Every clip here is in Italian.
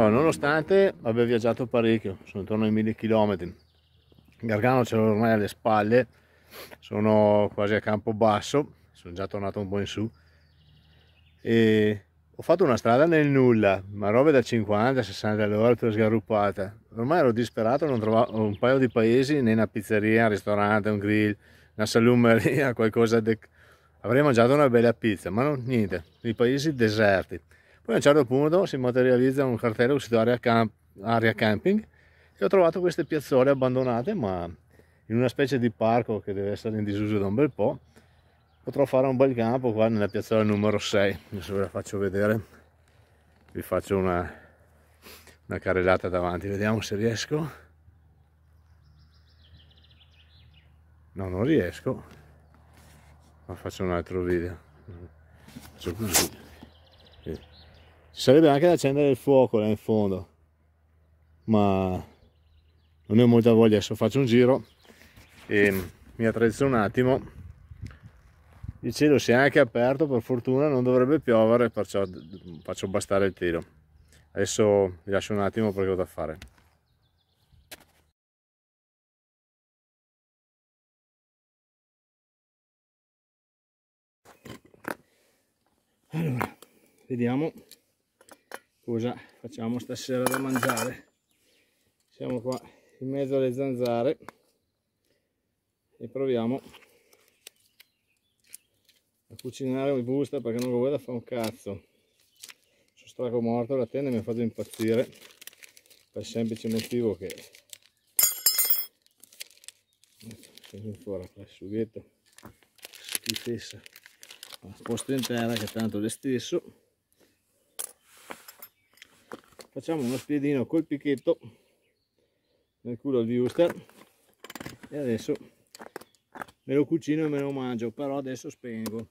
Allora, nonostante abbia viaggiato parecchio, sono intorno ai 1000 km, Gargano ce l'ho ormai alle spalle, sono quasi a campo basso, sono già tornato un po' in su e ho fatto una strada nel nulla, ma robe da 50-60 all'ora tutta sgarruppata. Ormai ero disperato, non trovavo un paio di paesi, né una pizzeria, un ristorante, un grill, una salumeria, qualcosa. De... Avrei mangiato una bella pizza, ma non, niente, i paesi deserti. Poi a un certo punto si materializza un cartello che si chiama camp- area camping e ho trovato queste piazzole abbandonate ma in una specie di parco che deve essere in disuso da un bel po'. Potrò fare un bel campo qua nella piazzola numero 6, adesso ve la faccio vedere, vi faccio una, una carrellata davanti, vediamo se riesco. No, non riesco, ma faccio un altro video. Faccio così. Ci sarebbe anche da accendere il fuoco là in fondo, ma non ne ho molta voglia, adesso faccio un giro e mi attrezzo un attimo. Il cielo si è anche aperto, per fortuna non dovrebbe piovere, perciò faccio bastare il tiro. Adesso vi lascio un attimo perché ho da fare. Allora, vediamo cosa facciamo stasera da mangiare siamo qua in mezzo alle zanzare e proviamo a cucinare mi busta perché non lo vedo fa un cazzo sono straco morto la tenda mi ha fatto impazzire per il semplice motivo che preso fuori il sughetto schifessa la posto in terra che tanto è lo stesso facciamo uno spiedino col picchetto nel culo al viewster e adesso me lo cucino e me lo mangio però adesso spengo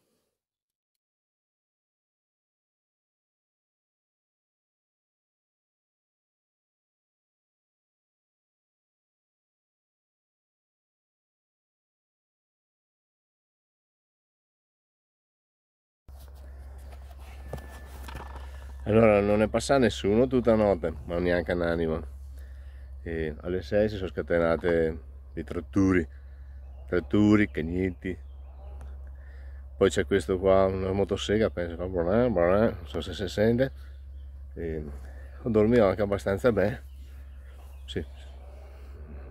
Allora non è passato nessuno tutta notte, ma neanche un'anima. E alle 6 si sono scatenate dei tratturi, tratturi, cagnetti. Poi c'è questo qua, una motosega, penso, fa bronà, bronà, non so se si sente. E ho dormito anche abbastanza bene. Sì,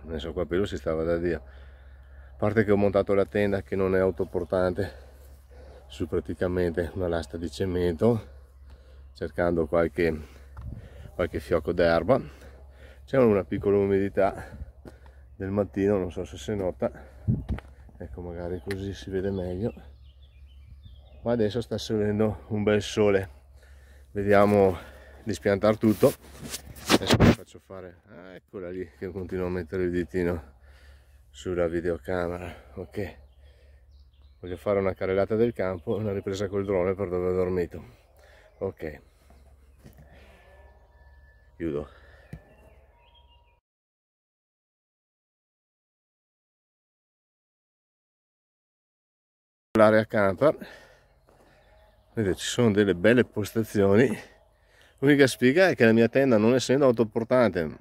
adesso qua pelo si stava da Dio. A parte che ho montato la tenda che non è autoportante, su praticamente una lastra di cemento cercando qualche, qualche fiocco d'erba c'è una piccola umidità del mattino non so se si nota ecco magari così si vede meglio ma adesso sta sorrendo un bel sole vediamo di spiantare tutto adesso vi faccio fare ah, eccola lì che continuo a mettere il ditino sulla videocamera ok voglio fare una carrellata del campo una ripresa col drone per dove ho dormito ok chiudo l'area camper vedete ci sono delle belle postazioni l'unica spiga è che la mia tenda non essendo autoportante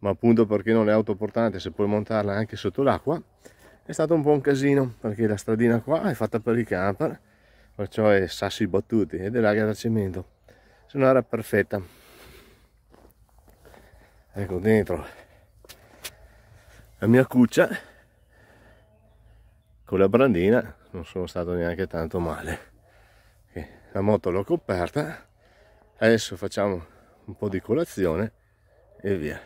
ma appunto perché non è autoportante se puoi montarla anche sotto l'acqua è stato un po' un casino perché la stradina qua è fatta per i camper perciò è sassi battuti ed è larga da cemento se no era perfetta ecco dentro la mia cuccia con la brandina non sono stato neanche tanto male la moto l'ho coperta adesso facciamo un po' di colazione e via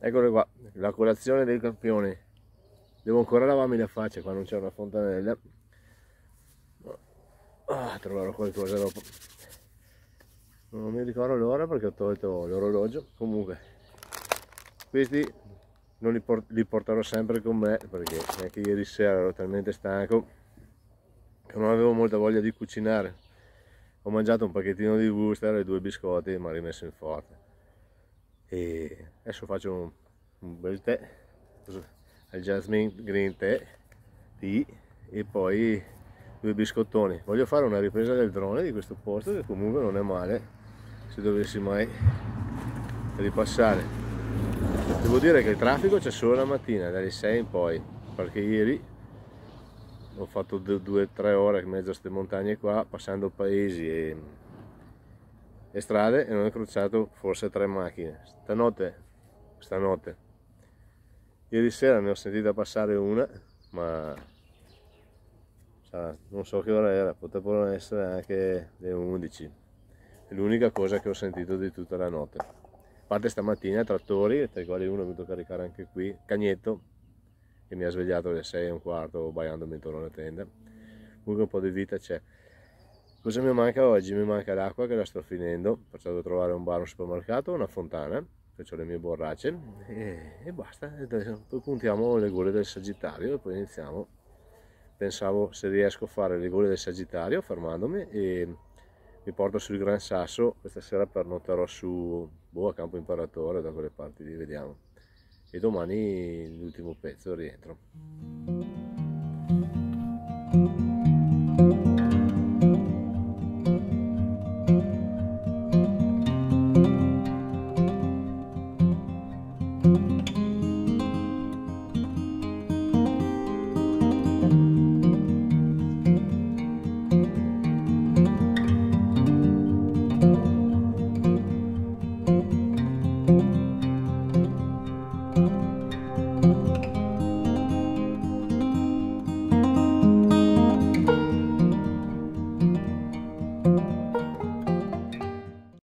eccole qua la colazione dei campioni devo ancora lavarmi la faccia qua non c'è una fontanella ah, troverò qualcosa dopo non mi ricordo l'ora perché ho tolto l'orologio comunque questi non li, port li, porterò sempre con me perché anche ieri sera ero talmente stanco che non avevo molta voglia di cucinare ho mangiato un pacchettino di booster e due biscotti ma rimesso in forte e adesso faccio un, un bel tè al jasmine green tè tea e poi due biscottoni voglio fare una ripresa del drone di questo posto che comunque non è male se dovessi mai ripassare devo dire che il traffico c'è solo la mattina dalle 6 in poi perché ieri ho fatto 2-3 ore in mezzo a queste montagne qua passando paesi e, e strade e non ho incrociato forse tre macchine stanotte stanotte ieri sera ne ho sentita passare una ma cioè, non so che ora era, potevano essere anche le 11. È l'unica cosa che ho sentito di tutta la notte. A parte stamattina trattori, tra i quali uno è venuto a caricare anche qui, cagnetto, che mi ha svegliato alle 6 e un quarto baiandomi intorno alla tenda. Comunque un po' di vita c'è. Cosa mi manca oggi? Mi manca l'acqua che la sto finendo, perciò devo trovare un bar, un supermercato, una fontana, che le mie borracce e, e basta. E poi puntiamo le gole del Sagittario e poi iniziamo pensavo se riesco a fare le rigore del Sagittario fermandomi e mi porto sul Gran Sasso questa sera pernotterò su boh, a Campo Imperatore da quelle parti lì vediamo e domani l'ultimo pezzo rientro